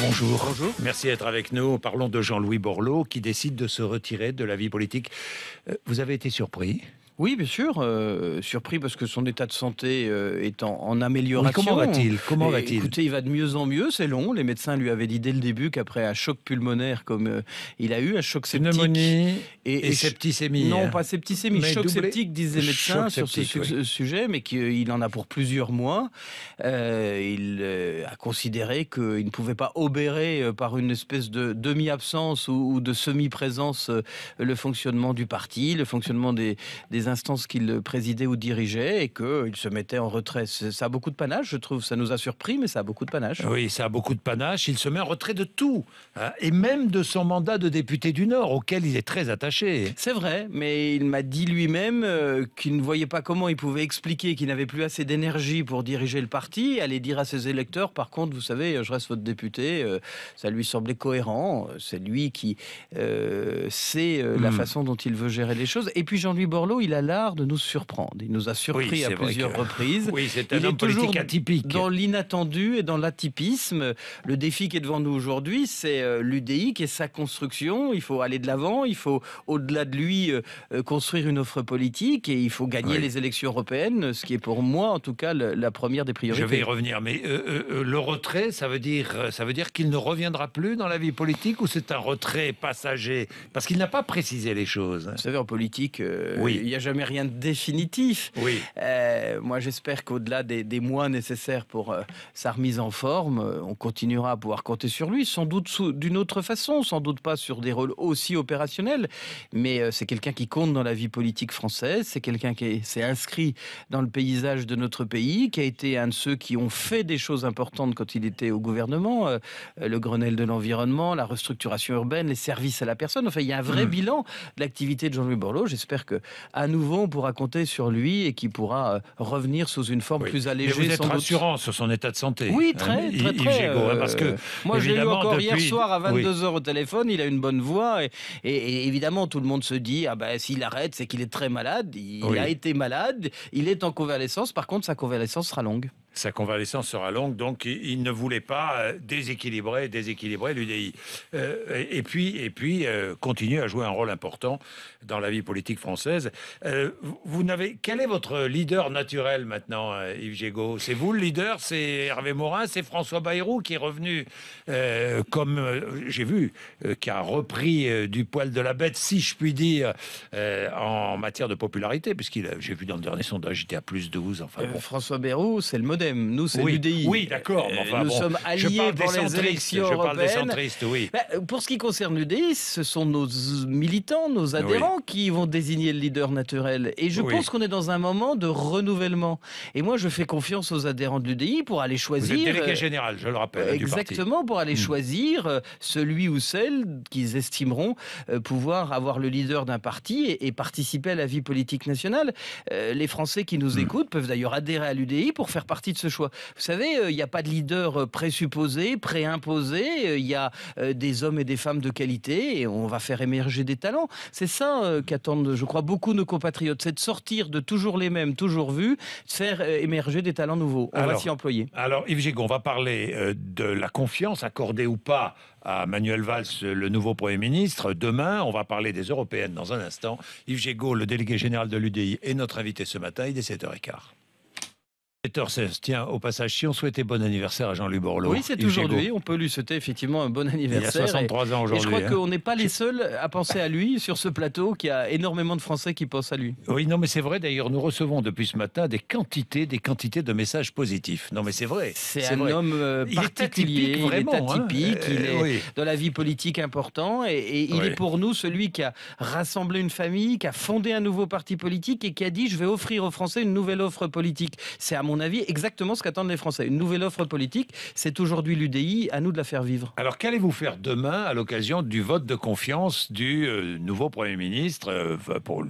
Bonjour. Merci d'être avec nous. Parlons de Jean-Louis Borloo qui décide de se retirer de la vie politique. Euh, vous avez été surpris oui, bien sûr. Euh, surpris parce que son état de santé euh, est en, amélioration. comment va-t-il Comment va-t-il Écoutez, il va de mieux en mieux. C'est long. Les médecins lui avaient dit dès le début qu'après un choc pulmonaire, comme euh, il a eu un choc septique, pneumonie et, septicémie. Non, pas septicémie. choc doublé. septique, disent les médecins sur ce sujet, mais qu'il en a pour plusieurs mois. il a considéré qu'il ne pouvait pas obérer par une espèce de demi-absence ou, de semi-présence le fonctionnement du parti, le fonctionnement des instances qu'il présidait ou dirigeait et qu'il euh, se mettait en retrait. Ça a beaucoup de panache, je trouve. Ça nous a surpris, mais ça a beaucoup de panache. Oui, ça a beaucoup de panache. Il se met en retrait de tout, hein, et même de son mandat de député du Nord, auquel il est très attaché. C'est vrai, mais il m'a dit lui-même euh, qu'il ne voyait pas comment il pouvait expliquer qu'il n'avait plus assez d'énergie pour diriger le parti, aller dire à ses électeurs, par contre, vous savez, je reste votre député. Euh, ça lui semblait cohérent. C'est lui qui c'est sait la hmm. façon dont il veut gérer les choses. Et puis Jean-Louis Borloo, il l'art de nous surprendre. Il nous a surpris à plusieurs reprises. Oui, c'est il est toujours politique atypique. Dans l'inattendu et dans l'atypisme. Le défi qui est devant nous aujourd'hui, c'est euh, l'UDI et sa construction. Il faut aller de l'avant, il faut au-delà de lui euh, euh, construire une offre politique et il faut gagner les élections européennes, ce qui est pour moi en tout cas la première des priorités. Je vais y revenir, mais le retrait, ça veut dire, ça veut dire qu'il ne reviendra plus dans la vie politique ou c'est un retrait passager Parce qu'il n'a pas précisé les choses. Vous savez, en politique, oui. il y a jamais rien de définitif. Oui. Euh, moi, j'espère qu'au-delà des, mois nécessaires pour euh, sa remise en forme, euh, on continuera à pouvoir compter sur lui, sans doute d'une autre façon, sans doute pas sur des rôles aussi opérationnels. Mais c'est quelqu'un qui compte dans la vie politique française, c'est quelqu'un qui s'est inscrit dans le paysage de notre pays, qui a été un de ceux qui ont fait des choses importantes quand il était au gouvernement, le Grenelle de l'environnement, la restructuration urbaine, les services à la personne. Enfin, il y a un vrai hmm. bilan de l'activité de Jean-Louis Borloo. J'espère que à nouveau, on pourra compter sur lui et qui pourra euh, revenir sous une forme plus allégée. vous êtes rassurant sur son état de santé. Oui, hein, très, très, très. Euh, parce que, moi, je l'ai eu encore hier soir à 22h au téléphone. Il a une bonne voix. Et, évidemment, tout le monde se dit ah ben, s'il arrête, c'est qu'il est très malade. Il a été malade. Il est en convalescence. Par contre, sa convalescence sera longue sa convalescence sera longue, donc il ne voulait pas euh, déséquilibrer, déséquilibrer l'UDI. Euh, et puis, et puis euh, continue à jouer un rôle important dans la vie politique française. vous n'avez, quel est votre leader naturel maintenant, Yves Gégaud C'est vous le leader, c'est Hervé Morin, c'est François Bayrou qui est revenu, comme j'ai vu, qui a repris du poil de la bête, si je puis dire, en matière de popularité, puisqu'il, j'ai vu dans le dernier sondage, il à plus de 12. Enfin, François Bayrou, c'est le modèle nous c'est l'UDI. Oui, d'accord. Euh, nous sommes alliés pour les élections je parle des centristes oui. Bah, euh, pour ce qui concerne l'UDI, ce sont nos militants, nos adhérents qui vont désigner le leader naturel. Et je pense qu'on est dans un moment de renouvellement. Et moi, je fais confiance aux adhérents de l'UDI pour aller choisir. Vous délégué euh, général, je le rappelle. Exactement, du parti. pour aller hmm. choisir celui ou celle qu'ils estimeront pouvoir avoir le leader d'un parti et, participer à la vie politique nationale. les Français qui nous hmm. écoutent peuvent d'ailleurs adhérer à l'UDI pour faire partie ce choix. Vous savez, euh, il n'y a pas de leader euh, présupposé, préimposé. Euh, il y a des hommes et des femmes de qualité et on va faire émerger des talents. C'est ça qu'attendent, je crois, beaucoup nos compatriotes. C'est de sortir de toujours les mêmes, toujours vus, de faire émerger des talents nouveaux. On va s'y employer. Alors, Yves Gégon, on va parler de la confiance accordée ou pas à Manuel Valls, le nouveau Premier ministre. Demain, on va parler des européennes dans un instant. Yves Gégaud, le délégué général de l'UDI, est notre invité ce matin. Il est 7h15. 7h16. Tiens, au passage, si on souhaitait bon anniversaire à Jean-Luc Borloo. Oui, c'est aujourd'hui. On peut lui souhaiter effectivement un bon anniversaire. Il y a 63 ans aujourd'hui. je crois hein. qu'on n'est pas les seuls à penser à lui sur ce plateau, qu'il y a énormément de Français qui pensent à lui. Oui, non, mais c'est vrai. D'ailleurs, nous recevons depuis ce matin des quantités, des quantités de messages positifs. Non, mais c'est vrai. C'est un homme particulier. Euh, il est atypique. Vraiment, il est, atypique, il est hein. euh, la vie politique important. Et, il est pour nous celui qui a rassemblé une famille, qui a fondé un nouveau parti politique et qui a dit je vais offrir aux Français une nouvelle offre politique. C'est à mon mon avis, exactement ce qu'attendent les Français. Une nouvelle offre politique, c'est aujourd'hui l'UDI, à nous de la faire vivre. Alors qu'allez-vous faire demain à l'occasion du vote de confiance du euh, nouveau Premier ministre, euh, pour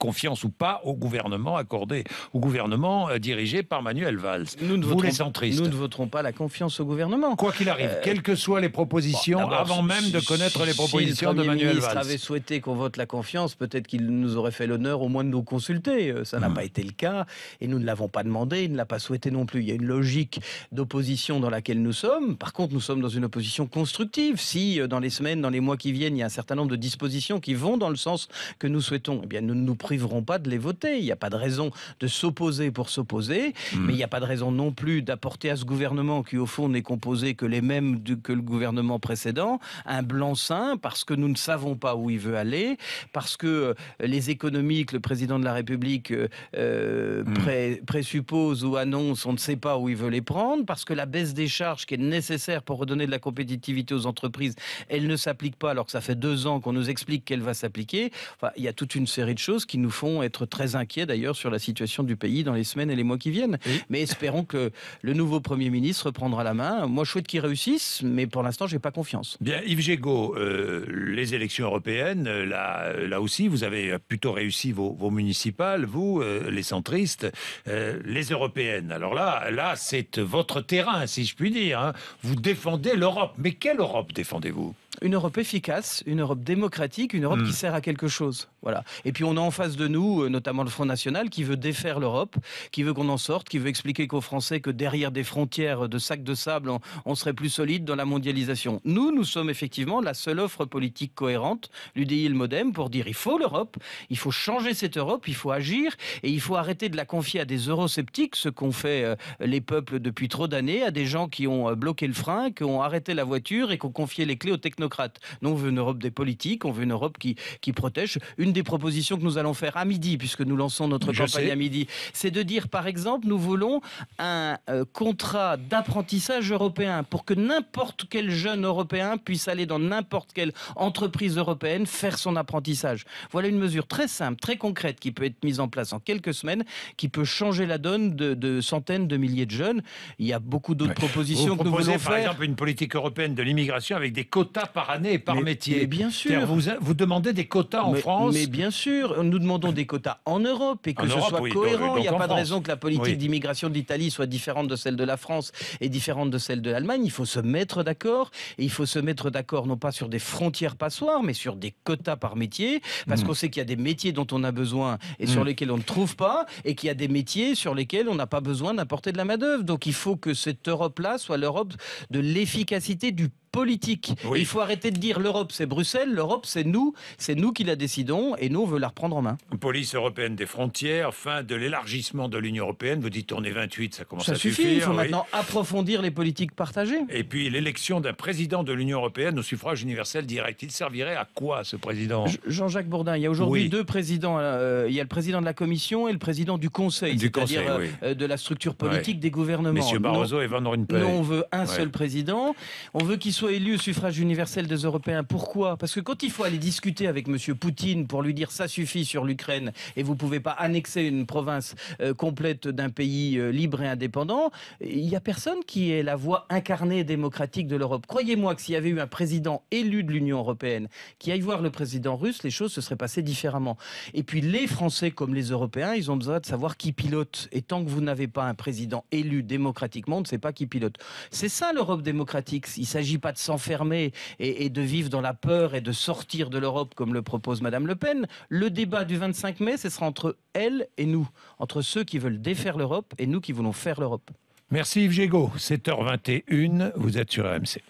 confiance ou pas au gouvernement accordé, au gouvernement euh, dirigé par Manuel Valls. Nous ne, voterons, nous ne voterons pas la confiance au gouvernement. Quoi qu'il arrive, euh, quelles que soient les propositions, avant même de connaître les propositions de Manuel ministre Valls. avait souhaité qu'on vote la confiance, peut-être qu'il nous aurait fait l'honneur au moins de nous consulter. Euh, ça n'a hmm. pas été le cas et nous ne l'avons pas demandé, il ne l'a pas souhaité non plus. Il y a une logique d'opposition dans laquelle nous sommes. Par contre, nous sommes dans une opposition constructive. Si dans les semaines, dans les mois qui viennent, il y a un certain nombre de dispositions qui vont dans le sens que nous souhaitons, eh bien, nous nous priveront pas de les voter. Il n'y a pas de raison de s'opposer pour s'opposer, hmm. mais il n'y a pas de raison non plus d'apporter à ce gouvernement qui, au fond, n'est composé que les mêmes du, que le gouvernement précédent, un blanc-seing parce que nous ne savons pas où il veut aller, parce que euh, les économies que le président de la République euh, euh, hmm. présuppose ou annonce, on ne sait pas où il veut les prendre, parce que la baisse des charges qui est nécessaire pour redonner de la compétitivité aux entreprises, elle ne s'applique pas alors que ça fait deux ans qu'on nous explique qu'elle va s'appliquer. Enfin, il y a toute une série de choses qui nous font être très inquiets d'ailleurs sur la situation du pays dans les semaines et les mois qui viennent. Mais espérons que le nouveau Premier ministre prendra la main. Moi, je souhaite qu'il réussisse, mais pour l'instant, j'ai pas confiance. Bien, Yves Gégaud, euh, les élections européennes, euh, là, là aussi, vous avez plutôt réussi vos, municipales, vous, euh, les centristes, les européennes. Alors là, là, c'est votre terrain, si je puis dire. Hein. Vous défendez l'Europe. Mais quelle Europe défendez-vous une Europe efficace, une Europe démocratique, une Europe qui hmm. sert à quelque chose. Voilà. Et puis on a en face de nous, euh, notamment le Front National, qui veut défaire l'Europe, qui veut qu'on en sorte, qui veut expliquer qu'aux Français que derrière des frontières de sacs de sable, on, serait plus solide dans la mondialisation. Nous, nous sommes effectivement la seule offre politique cohérente, l'UDI et le MoDem, pour dire il faut l'Europe, il faut changer cette Europe, il faut agir et il faut arrêter de la confier à des eurosceptiques, ce qu'ont fait euh, les peuples depuis trop d'années, à des gens qui ont euh, bloqué le frein, qui ont arrêté la voiture et qui ont confié les clés aux technocrates. Nous, on veut une Europe des politiques, on veut une Europe qui, qui protège. Une des propositions que nous allons faire à midi, puisque nous lançons notre campagne à midi, c'est de dire, par exemple, nous voulons un euh, contrat d'apprentissage européen pour que n'importe quel jeune européen puisse aller dans n'importe quelle entreprise européenne faire son apprentissage. Voilà une mesure très simple, très concrète qui peut être mise en place en quelques semaines, qui peut changer la donne de, centaines de milliers de jeunes. Il y a beaucoup d'autres propositions que nous voulons Vous faire. Par exemple, une politique européenne de l'immigration avec des quotas par par année par métier. Mais bien sûr. Vous, vous demandez des quotas en France. Mais bien sûr, nous demandons des quotas en Europe et que ce soit cohérent. Il n'y a pas de raison que la politique d'immigration de l'Italie soit différente de celle de la France et différente de celle de l'Allemagne. Il faut se mettre d'accord et il faut se mettre d'accord non pas sur des frontières passoires, mais sur des quotas par métier, parce mm. qu'on sait qu'il y a des métiers dont on a besoin et sur mm. lesquels on ne trouve pas, et qu'il y a des métiers sur lesquels on n'a pas besoin d'apporter de la main d'œuvre. Donc il faut que cette Europe-là soit l'Europe de l'efficacité du politique. Il faut arrêter de dire l'Europe c'est Bruxelles, l'Europe c'est nous, c'est nous qui la décidons et nous on veut la reprendre en main. Police européenne des frontières, fin de l'élargissement de l'Union européenne. Vous dites on est 28, ça commence à suffit, suffire. Il faut maintenant approfondir les politiques partagées. Et puis l'élection d'un président de l'Union européenne au suffrage universel direct. Il servirait à quoi ce président Jean-Jacques Bourdin, il y a aujourd'hui deux présidents. Euh, il y a le président de la Commission et le président du Conseil, c'est-à-dire euh, euh, de la structure politique des gouvernements. Monsieur Barroso et Van Rompuy. Non, on veut un seul président. On veut qu'il soit élu au suffrage universel des Européens. Pourquoi Parce que quand il faut aller discuter avec M. Poutine pour lui dire ça suffit sur l'Ukraine et vous ne pouvez pas annexer une province euh, complète d'un pays euh, libre et indépendant, il n'y a personne qui est la voix incarnée démocratique de l'Europe. Croyez-moi que s'il y avait eu un président élu de l'Union européenne qui aille voir le président russe, les choses se seraient passées différemment. Et puis les Français comme les Européens, ils ont besoin de savoir qui pilote. Et tant que vous n'avez pas un président élu démocratiquement, on ne sait pas qui pilote. C'est ça l'Europe démocratique. Il ne s'agit pas de s'enfermer et, de vivre dans la peur et de sortir de l'Europe comme le propose Madame Le Pen. Le débat du 25 mai, ce sera entre elle et nous, entre ceux qui veulent défaire l'Europe et nous qui voulons faire l'Europe. Merci Yves 7h21, vous êtes sur AMC